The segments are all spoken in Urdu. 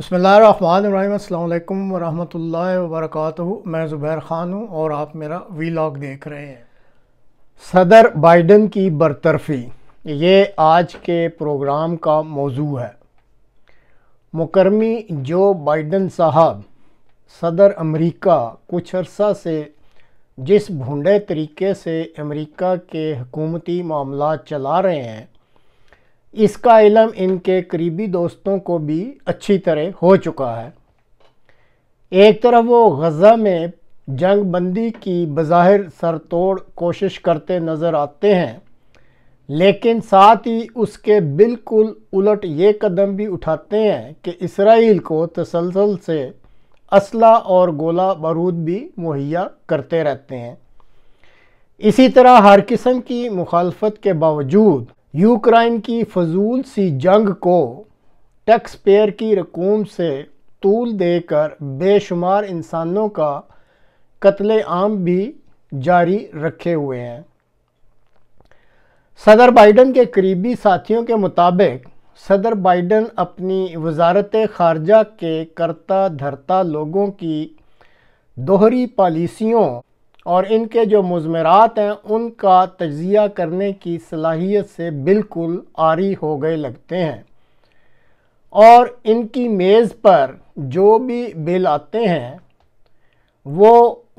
بسم اللہ الرحمن الرحیم السلام علیکم ورحمۃ اللہ وبرکاتہ میں زبیر خان ہوں اور آپ میرا وی لاگ دیکھ رہے ہیں صدر بائیڈن کی برطرفی یہ آج کے پروگرام کا موضوع ہے مکرمی جو بائیڈن صاحب صدر امریکہ کچھ عرصہ سے جس بھونڈے طریقے سے امریکہ کے حکومتی معاملات چلا رہے ہیں اس کا علم ان کے قریبی دوستوں کو بھی اچھی طرح ہو چکا ہے ایک طرف وہ غزہ میں جنگ بندی کی بظاہر سر توڑ کوشش کرتے نظر آتے ہیں لیکن ساتھ ہی اس کے بالکل الٹ یہ قدم بھی اٹھاتے ہیں کہ اسرائیل کو تسلسل سے اسلحہ اور گولہ بارود بھی مہیا کرتے رہتے ہیں اسی طرح ہر قسم کی مخالفت کے باوجود یوکرائن کی فضول سی جنگ کو ٹیکس پیئر کی رقوم سے طول دے کر بے شمار انسانوں کا قتل عام بھی جاری رکھے ہوئے ہیں صدر بائیڈن کے قریبی ساتھیوں کے مطابق صدر بائیڈن اپنی وزارت خارجہ کے کرتا دھرتا لوگوں کی دوہری پالیسیوں اور ان کے جو مضمرات ہیں ان کا تجزیہ کرنے کی صلاحیت سے بالکل آری ہو گئے لگتے ہیں اور ان کی میز پر جو بھی بل آتے ہیں وہ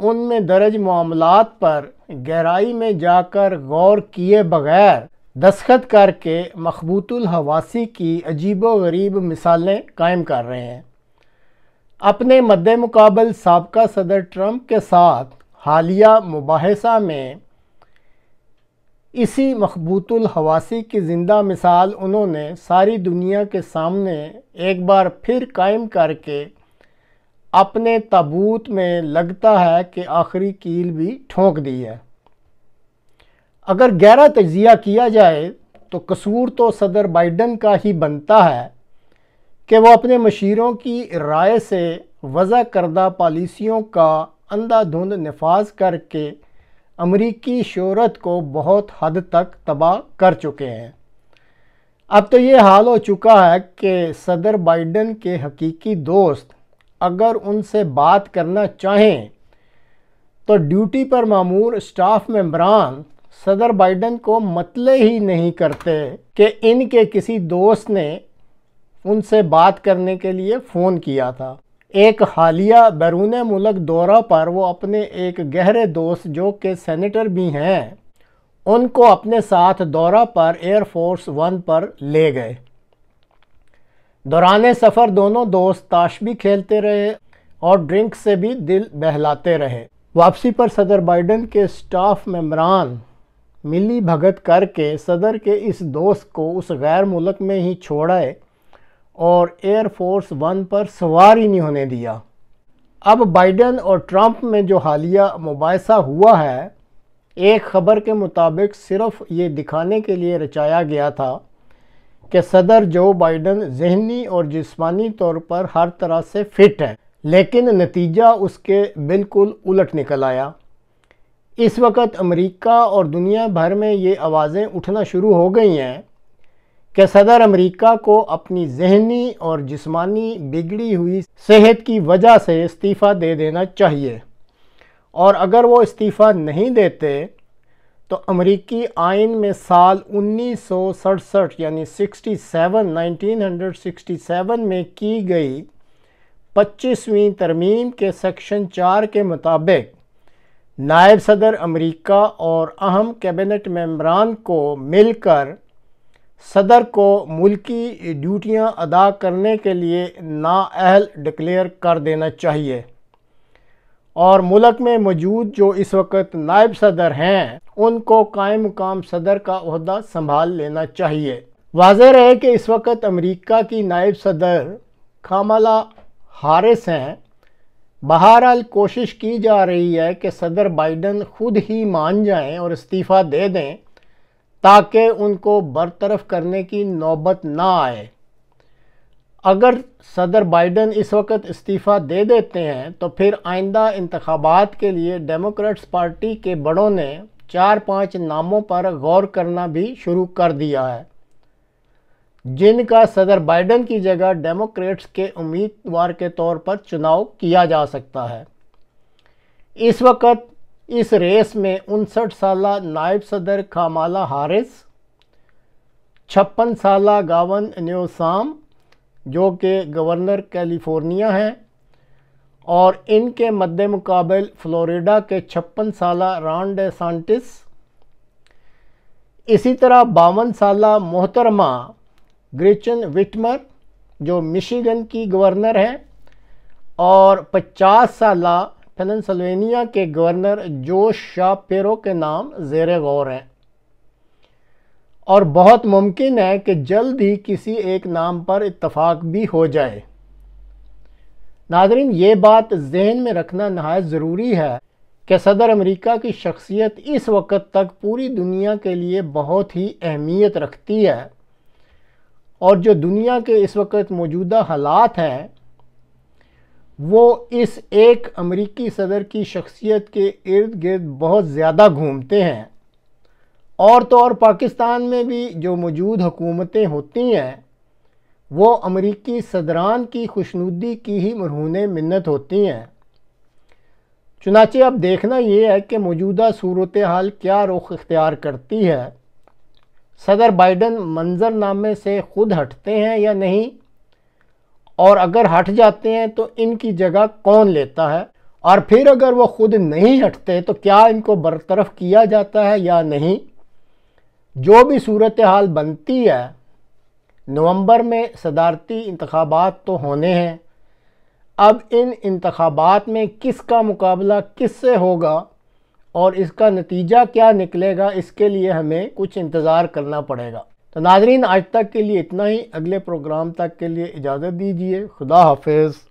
ان میں درج معاملات پر گہرائی میں جا کر غور کیے بغیر دستخط کر کے مخبوط الحواسی کی عجیب و غریب مثالیں قائم کر رہے ہیں اپنے مد مقابل سابقہ صدر ٹرمپ کے ساتھ حالیہ مباحثہ میں اسی مخبوط الحواسی کی زندہ مثال انہوں نے ساری دنیا کے سامنے ایک بار پھر قائم کر کے اپنے تابوت میں لگتا ہے کہ آخری کیل بھی ٹھونک دی ہے اگر گہرا تجزیہ کیا جائے تو قصور تو صدر بائیڈن کا ہی بنتا ہے کہ وہ اپنے مشیروں کی رائے سے وضع کردہ پالیسیوں کا اندھا دھند نفاذ کر کے امریکی شہرت کو بہت حد تک تباہ کر چکے ہیں اب تو یہ حال ہو چکا ہے کہ صدر بائیڈن کے حقیقی دوست اگر ان سے بات کرنا چاہیں تو ڈیوٹی پر معمور سٹاف ممبران صدر بائیڈن کو مطلع ہی نہیں کرتے کہ ان کے کسی دوست نے ان سے بات کرنے کے لیے فون کیا تھا ایک حالیہ بیرون ملک دورہ پر وہ اپنے ایک گہرے دوست جو کہ سینیٹر بھی ہیں ان کو اپنے ساتھ دورہ پر ایئر فورس ون پر لے گئے دوران سفر دونوں دوست تاش بھی کھیلتے رہے اور ڈرنک سے بھی دل بہلاتے رہے واپسی پر صدر بائیڈن کے سٹاف ممبران ملی بھگت کر کے صدر کے اس دوست کو اس غیر ملک میں ہی چھوڑائے اور ایئر فورس ون پر سوار ہی نہیں ہونے دیا اب بائیڈن اور ٹرمپ میں جو حالیہ مباحثہ ہوا ہے ایک خبر کے مطابق صرف یہ دکھانے کے لیے رچایا گیا تھا کہ صدر جو بائیڈن ذہنی اور جسمانی طور پر ہر طرح سے فٹ ہے لیکن نتیجہ اس کے بالکل الٹ نکل آیا اس وقت امریکہ اور دنیا بھر میں یہ آوازیں اٹھنا شروع ہو گئی ہیں کہ صدر امریکہ کو اپنی ذہنی اور جسمانی بگڑی ہوئی صحت کی وجہ سے استعفیٰ دے دینا چاہیے اور اگر وہ استعفیٰ نہیں دیتے تو امریکی آئین میں سال انیس سو سڑسٹھ یعنی sixty seven nineteen hundred sixty seven میں کی گئی پچیسویں ترمیم کے سیکشن چار کے مطابق نائب صدر امریکہ اور اہم کیبنٹ ممبران کو مل کر صدر کو ملکی ڈیوٹیاں ادا کرنے کے لیے نا اہل ڈکلیئر کر دینا چاہیے اور ملک میں موجود جو اس وقت نائب صدر ہیں ان کو قائم مقام صدر کا عہدہ سنبھال لینا چاہیے واضح رہے کہ اس وقت امریکہ کی نائب صدر کاملا ہارس ہیں بہرحال کوشش کی جا رہی ہے کہ صدر بائیڈن خود ہی مان جائیں اور استعفیٰ دے دیں تاکہ ان کو برطرف کرنے کی نوبت نہ آئے اگر صدر بائیڈن اس وقت استعفیٰ دے دیتے ہیں تو پھر آئندہ انتخابات کے لیے ڈیموکریٹس پارٹی کے بڑوں نے چار پانچ ناموں پر غور کرنا بھی شروع کر دیا ہے جن کا صدر بائیڈن کی جگہ ڈیموکریٹس کے امیدوار کے طور پر چناؤ کیا جا سکتا ہے اس وقت اس ریس میں انسٹھ سالہ نائب صدر کامالا حارس چھپن سالہ گاون نیوسام جو کہ گورنر کیلیفورنیا ہیں اور ان کے مد مقابل فلوریڈا کے چھپن سالہ رانڈ سانٹس اسی طرح باون سالہ محترمہ گریچن وٹمر جو مشیگن کی گورنر ہے اور پچاس سالہ پینسلوینیا کے گورنر جوش شاہ پیرو کے نام زیر غور ہیں اور بہت ممکن ہے کہ جلد ہی کسی ایک نام پر اتفاق بھی ہو جائے ناظرین یہ بات ذہن میں رکھنا نہایت ضروری ہے کہ صدر امریکہ کی شخصیت اس وقت تک پوری دنیا کے لیے بہت ہی اہمیت رکھتی ہے اور جو دنیا کے اس وقت موجودہ حالات ہیں وہ اس ایک امریکی صدر کی شخصیت کے ارد گرد بہت زیادہ گھومتے ہیں اور تو اور پاکستان میں بھی جو موجود حکومتیں ہوتی ہیں وہ امریکی صدران کی خوشنودی کی ہی مرہون منت ہوتی ہیں چنانچہ اب دیکھنا یہ ہے کہ موجودہ صورتحال کیا رخ اختیار کرتی ہے صدر بائیڈن منظر نامے سے خود ہٹتے ہیں یا نہیں اور اگر ہٹ جاتے ہیں تو ان کی جگہ کون لیتا ہے اور پھر اگر وہ خود نہیں ہٹتے تو کیا ان کو برطرف کیا جاتا ہے یا نہیں جو بھی صورتحال بنتی ہے نومبر میں صدارتی انتخابات تو ہونے ہیں اب ان انتخابات میں کس کا مقابلہ کس سے ہوگا اور اس کا نتیجہ کیا نکلے گا اس کے لیے ہمیں کچھ انتظار کرنا پڑے گا تو ناظرین آج تک کے لیے اتنا ہی اگلے پروگرام تک کے لیے اجازت دیجیے خدا حافظ